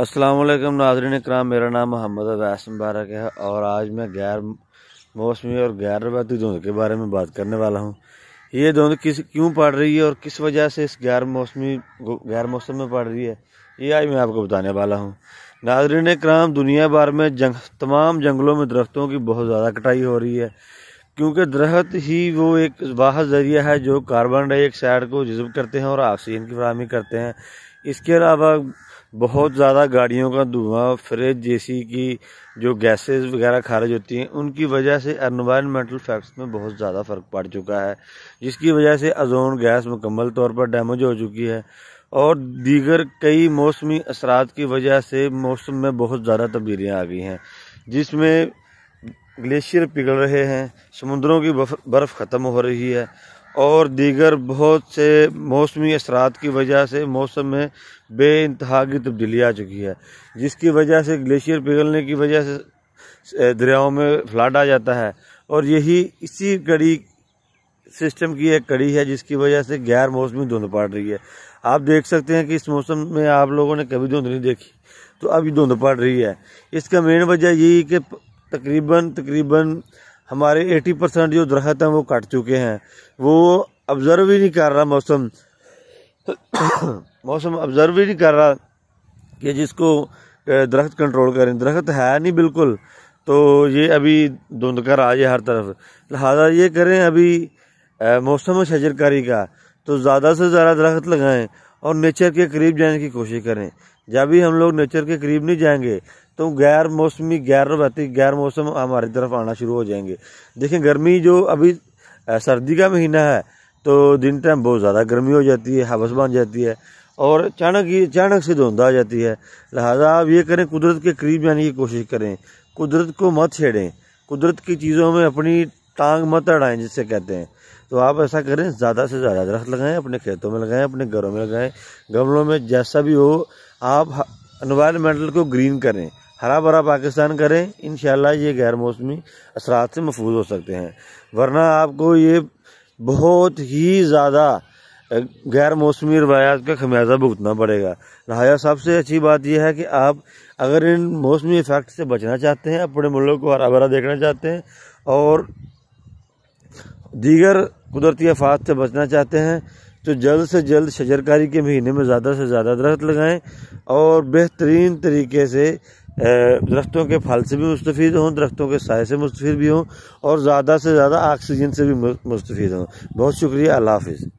असलम नाजरन कराम मेरा नाम मोहम्मद अवैस मुबारक है और आज मैं गैर मौसमी और गैर रवायती धुंध के बारे में बात करने वाला हूँ ये धुंध किस क्यों पड़ रही है और किस वजह से इस गैर मौसमी गैर मौसम में पड़ रही है ये आज मैं आपको बताने वाला हूँ नाजरन कराम दुनिया भर में जंग तमाम जंगलों में दरख्तों की बहुत ज़्यादा कटाई हो रही है क्योंकि दरख्त ही वो एक वाह ज़रिया है जो कार्बन डाइऑक्साइड को जज्ब करते हैं और ऑक्सीजन की फरहमी करते हैं इसके अलावा बहुत ज़्यादा गाड़ियों का धुआं फ्रिज जैसी की जो गैसेस वगैरह खारिज होती हैं उनकी वजह से एनवायरमेंटल फैक्ट्स में बहुत ज़्यादा फ़र्क पड़ चुका है जिसकी वजह से अजोन गैस मुकम्मल तौर पर डैमेज हो चुकी है और दीगर कई मौसमी असरात की वजह से मौसम में बहुत ज़्यादा तब्दीलियाँ आ गई हैं जिसमें ग्लेशियर पिघल रहे हैं समुद्रों की बर्फ़ ख़त्म हो रही है और दीगर बहुत से मौसमी असरात की वजह से मौसम में बे इंतहा की तब्दीली आ चुकी है जिसकी वजह से ग्लेशियर पिघलने की वजह से दरियाओं में फ्लड आ जाता है और यही इसी कड़ी सिस्टम की एक कड़ी है जिसकी वजह से गैर मौसमी धुंध पड़ रही है आप देख सकते हैं कि इस मौसम में आप लोगों ने कभी धुंध नहीं देखी तो अब धुंध पड़ रही है इसका मेन वजह यही कि तकरीबन तकरीबन हमारे 80 परसेंट जो दरख्त हैं वो कट चुके हैं वो ऑब्ज़र्व ही नहीं कर रहा मौसम मौसम ऑब्ज़र्व ही नहीं कर रहा कि जिसको दरख्त कंट्रोल करें दरख्त है नहीं बिल्कुल तो ये अभी कर आ जाए हर तरफ लिहाजा ये करें अभी मौसम शजरकारी का तो ज़्यादा से ज़्यादा दरख्त लगाएं और नेचर के करीब जाने की कोशिश करें जब भी हम लोग नेचर के करीब नहीं जाएंगे तो गैर मौसमी गैर रबती गैर मौसम हमारी तरफ आना शुरू हो जाएंगे देखें गर्मी जो अभी सर्दी का महीना है तो दिन टाइम बहुत ज़्यादा गर्मी हो जाती है हवस बन जाती है और अचानक ही अचानक से धुंधा आ जाती है लिहाजा आप ये करें कुदरत के करीब जाने की कोशिश करें कुदरत को मत छेड़ें कुदरत की चीज़ों में अपनी टांग मत अड़ाएं जिससे कहते हैं तो आप ऐसा करें ज़्यादा से ज़्यादा दरख्त लगाएं अपने खेतों में लगाएं अपने घरों में लगाएं गमलों में जैसा भी हो आप इन्वायरमेंटल को ग्रीन करें हरा भरा पाकिस्तान करें इन ये गैर मौसमी असरात से महफूज हो सकते हैं वरना आपको ये बहुत ही ज़्यादा गैर मौसमी रवायात का खमियाजा भुगतना पड़ेगा नहाया सबसे अच्छी बात यह है कि आप अगर इन मौसमी इफेक्ट से बचना चाहते हैं अपने मुल्क को हरा भरा देखना चाहते हैं और दीगर कुदरती आफात से बचना चाहते हैं तो जल्द से जल्द शजरकारी के महीने में ज़्यादा से ज़्यादा दरख्त लगाएं और बेहतरीन तरीके से दरख्तों के फल से भी मुस्तफ़ हों दरख्तों के साय से मुस्तफ़ भी हों और ज़्यादा से ज़्यादा ऑक्सीजन से भी मुस्तफ़ हों बहुत शुक्रिया अल्लाह हाफिज़